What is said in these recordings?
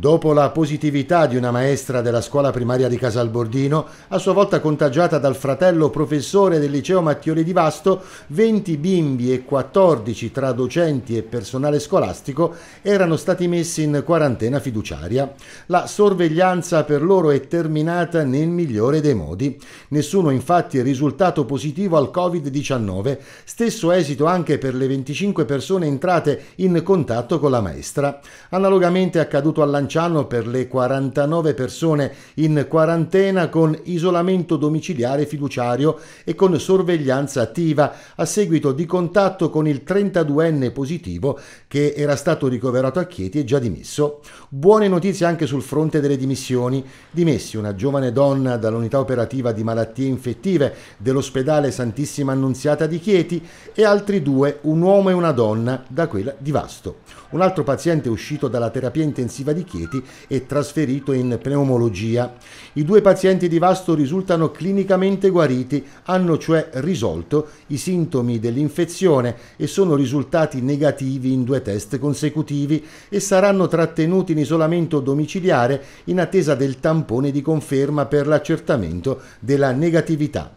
Dopo la positività di una maestra della scuola primaria di Casalbordino, a sua volta contagiata dal fratello professore del liceo Mattioli di Vasto, 20 bimbi e 14 tra docenti e personale scolastico erano stati messi in quarantena fiduciaria. La sorveglianza per loro è terminata nel migliore dei modi. Nessuno infatti è risultato positivo al Covid-19, stesso esito anche per le 25 persone entrate in contatto con la maestra. Analogamente è accaduto all'anno Lanciano per le 49 persone in quarantena con isolamento domiciliare fiduciario e con sorveglianza attiva a seguito di contatto con il 32enne positivo che era stato ricoverato a Chieti e già dimesso. Buone notizie anche sul fronte delle dimissioni. Dimessi una giovane donna dall'unità operativa di malattie infettive dell'ospedale Santissima Annunziata di Chieti e altri due, un uomo e una donna, da quella di Vasto. Un altro paziente uscito dalla terapia intensiva di Chieti Chieti e trasferito in pneumologia. I due pazienti di Vasto risultano clinicamente guariti, hanno cioè risolto i sintomi dell'infezione e sono risultati negativi in due test consecutivi e saranno trattenuti in isolamento domiciliare in attesa del tampone di conferma per l'accertamento della negatività.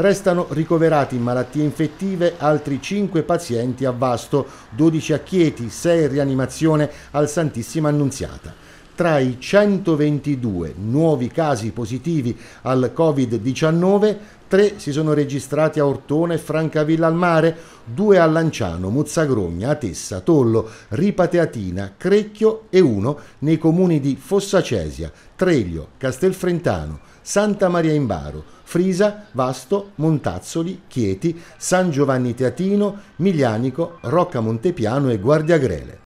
Restano ricoverati in malattie infettive altri 5 pazienti a Vasto, 12 a Chieti, 6 in rianimazione al Santissima Annunziata tra i 122 nuovi casi positivi al Covid-19, tre si sono registrati a Ortone e Francavilla al Mare, due a Lanciano, Muzzagrogna, Atessa, Tollo, Ripateatina, Crecchio e uno nei comuni di Fossacesia, Treglio, Castelfrentano, Santa Maria in Baro, Frisa, Vasto, Montazzoli, Chieti, San Giovanni Teatino, Miglianico, Rocca Montepiano e Guardiagrele.